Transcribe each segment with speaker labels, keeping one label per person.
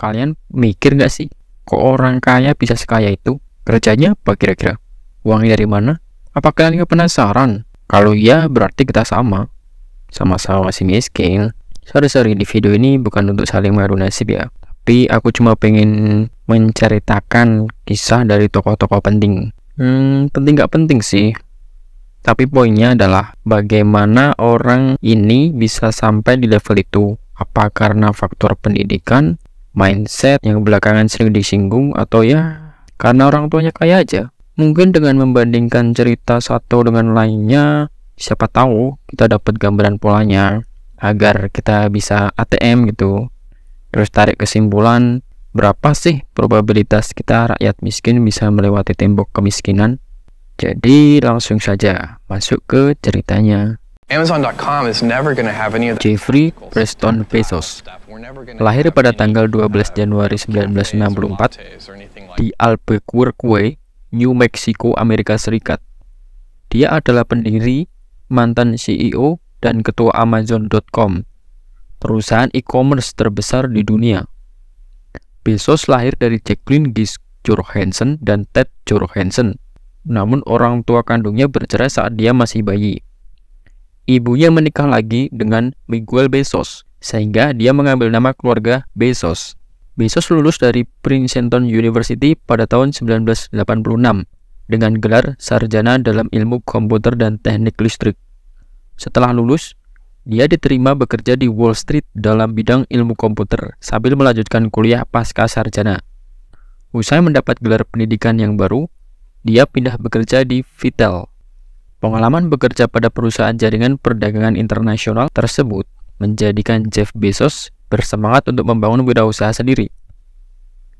Speaker 1: Kalian mikir gak sih? Kok orang kaya bisa sekaya itu? Kerjanya apa kira-kira? Uangnya dari mana? Apa kalian gak penasaran? Kalau iya, berarti kita sama. Sama-sama masih miskin. Sorry-sorry, di video ini bukan untuk saling mengadu nasib ya. Tapi aku cuma pengen menceritakan kisah dari tokoh-tokoh penting. Hmm, penting gak penting sih. Tapi poinnya adalah bagaimana orang ini bisa sampai di level itu. Apa karena faktor pendidikan, mindset yang belakangan sering disinggung atau ya karena orang tuanya kaya aja. Mungkin dengan membandingkan cerita satu dengan lainnya, siapa tahu kita dapat gambaran polanya agar kita bisa ATM gitu. Terus tarik kesimpulan berapa sih probabilitas kita rakyat miskin bisa melewati tembok kemiskinan? Jadi langsung saja masuk ke ceritanya. Amazon.com is never have any of Jeffrey Preston Bezos lahir pada tanggal 12 Januari 1964 di Albuquerque, New Mexico, Amerika Serikat. Dia adalah pendiri, mantan CEO, dan ketua Amazon.com, perusahaan e-commerce terbesar di dunia. Bezos lahir dari Jacqueline Gis Johansen dan Ted Johansen, namun orang tua kandungnya bercerai saat dia masih bayi. Ibunya menikah lagi dengan Miguel Bezos, sehingga dia mengambil nama keluarga Bezos. Bezos lulus dari Princeton University pada tahun 1986 dengan gelar sarjana dalam ilmu komputer dan teknik listrik. Setelah lulus, dia diterima bekerja di Wall Street dalam bidang ilmu komputer sambil melanjutkan kuliah pasca sarjana. Usai mendapat gelar pendidikan yang baru, dia pindah bekerja di Vitel, Pengalaman bekerja pada perusahaan jaringan perdagangan internasional tersebut menjadikan Jeff Bezos bersemangat untuk membangun wirausaha sendiri.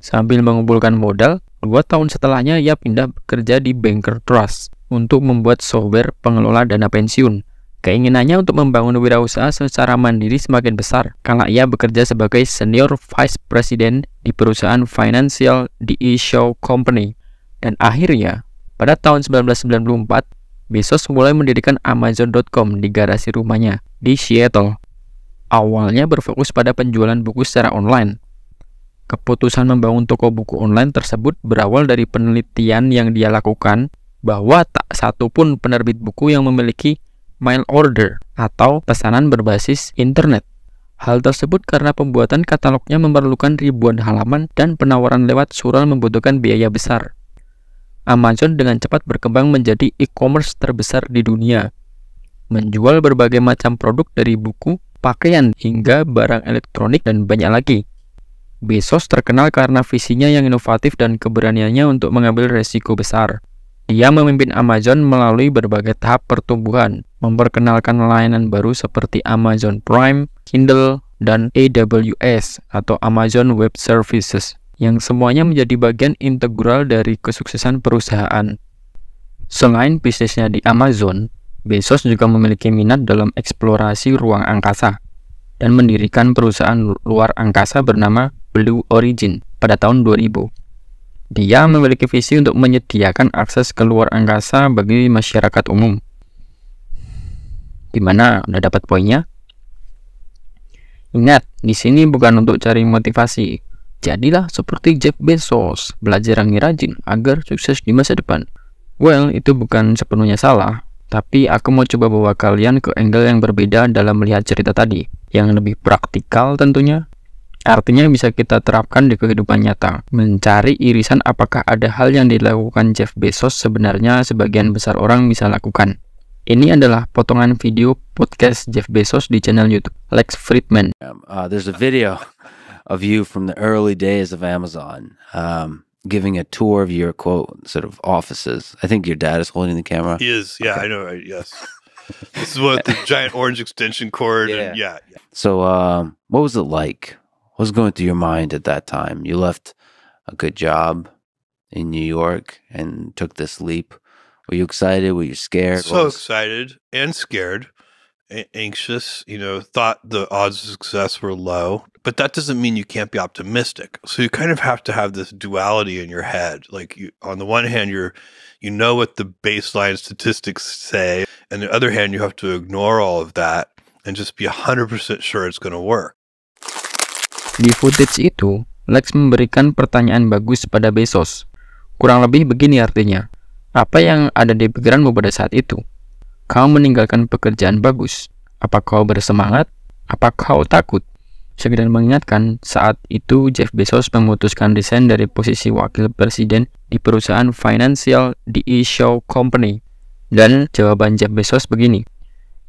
Speaker 1: Sambil mengumpulkan modal, dua tahun setelahnya ia pindah bekerja di Banker Trust untuk membuat software pengelola dana pensiun. Keinginannya untuk membangun wirausaha secara mandiri semakin besar kala ia bekerja sebagai senior vice president di perusahaan financial di Ishaw Company. Dan akhirnya, pada tahun 1994, Bezos mulai mendirikan Amazon.com di garasi rumahnya di Seattle. Awalnya berfokus pada penjualan buku secara online. Keputusan membangun toko buku online tersebut berawal dari penelitian yang dia lakukan bahwa tak satu pun penerbit buku yang memiliki mail order atau pesanan berbasis internet. Hal tersebut karena pembuatan katalognya memerlukan ribuan halaman dan penawaran lewat surat membutuhkan biaya besar. Amazon dengan cepat berkembang menjadi e-commerce terbesar di dunia, menjual berbagai macam produk dari buku, pakaian, hingga barang elektronik dan banyak lagi. Bezos terkenal karena visinya yang inovatif dan keberaniannya untuk mengambil resiko besar. Dia memimpin Amazon melalui berbagai tahap pertumbuhan, memperkenalkan layanan baru seperti Amazon Prime, Kindle, dan AWS atau Amazon Web Services yang semuanya menjadi bagian integral dari kesuksesan perusahaan. Selain bisnisnya di Amazon, Bezos juga memiliki minat dalam eksplorasi ruang angkasa dan mendirikan perusahaan luar angkasa bernama Blue Origin pada tahun 2000. Dia memiliki visi untuk menyediakan akses ke luar angkasa bagi masyarakat umum. Gimana? Udah dapat poinnya? Ingat, di sini bukan untuk cari motivasi, Jadilah seperti Jeff Bezos, belajar yang rajin agar sukses di masa depan. Well, itu bukan sepenuhnya salah, tapi aku mau coba bawa kalian ke angle yang berbeda dalam melihat cerita tadi, yang lebih praktikal tentunya. Artinya bisa kita terapkan di kehidupan nyata, mencari irisan apakah ada hal yang dilakukan Jeff Bezos sebenarnya sebagian besar orang bisa lakukan. Ini adalah potongan video podcast Jeff Bezos di channel YouTube Lex Friedman. Um, uh, there's a video. Of you from the early days of Amazon, um, giving a tour of your quote sort of offices. I think your dad is holding the camera. He is. Yeah, okay. I know. Right? Yes. this is what the giant orange extension cord. Yeah. And, yeah, yeah. So, um, what was it like? What was going through your mind at that time? You left a good job in New York and took this leap. Were you excited? Were you scared? So was... excited and scared anxious, you know, thought the odds of success were low, but that doesn't mean you can't be optimistic. So you kind of have to have this duality in your head. Like you, on the one hand, you're, you know what the baseline statistics say. And the other hand, you have to ignore all of that and just be 100% sure it's going to work. Di footage itu, Lex memberikan pertanyaan bagus pada Bezos. Kurang lebih begini artinya, apa yang ada di pikiranmu pada saat itu? Kau meninggalkan pekerjaan bagus. Apa kau bersemangat? Apa kau takut? Sekedar mengingatkan, saat itu Jeff Bezos memutuskan desain dari posisi wakil presiden di perusahaan financial di Show Company. Dan jawaban Jeff Bezos begini.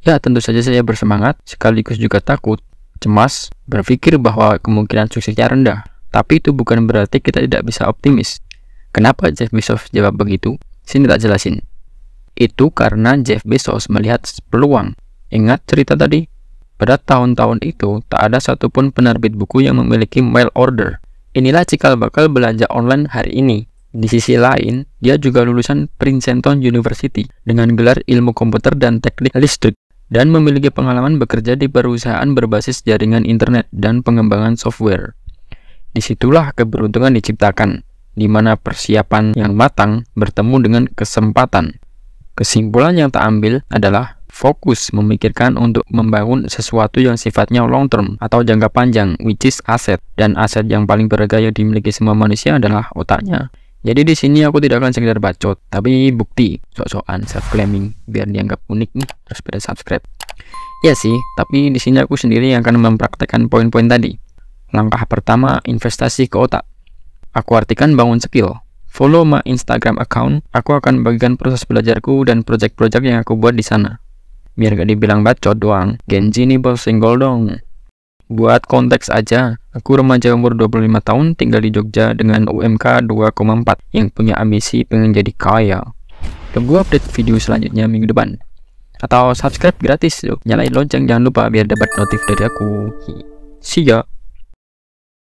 Speaker 1: Ya, tentu saja saya bersemangat, sekaligus juga takut, cemas, berpikir bahwa kemungkinan suksesnya rendah. Tapi itu bukan berarti kita tidak bisa optimis. Kenapa Jeff Bezos jawab begitu? Sini tak jelasin. Itu karena Jeff Bezos melihat peluang. Ingat cerita tadi? Pada tahun-tahun itu, tak ada satupun penerbit buku yang memiliki mail order. Inilah cikal bakal belanja online hari ini. Di sisi lain, dia juga lulusan Princeton University dengan gelar ilmu komputer dan teknik listrik dan memiliki pengalaman bekerja di perusahaan berbasis jaringan internet dan pengembangan software. Disitulah keberuntungan diciptakan, di mana persiapan yang matang bertemu dengan kesempatan. Kesimpulan yang tak ambil adalah fokus memikirkan untuk membangun sesuatu yang sifatnya long term atau jangka panjang which is aset dan aset yang paling berharga yang dimiliki semua manusia adalah otaknya jadi di sini aku tidak akan sekedar bacot tapi bukti sok-sokan self claiming biar dianggap unik nih terus pada subscribe ya sih tapi di sini aku sendiri yang akan mempraktekkan poin-poin tadi langkah pertama investasi ke otak aku artikan bangun skill Follow my Instagram account, aku akan bagikan proses belajarku dan project-project yang aku buat di sana. Biar gak dibilang bacot doang, Genji ini bos single dong. Buat konteks aja, aku remaja umur 25 tahun tinggal di Jogja dengan UMK 2,4 yang punya ambisi pengen jadi kaya. Tunggu update video selanjutnya minggu depan. Atau subscribe gratis yuk. Nyalain lonceng jangan lupa biar dapat notif dari aku. See ya.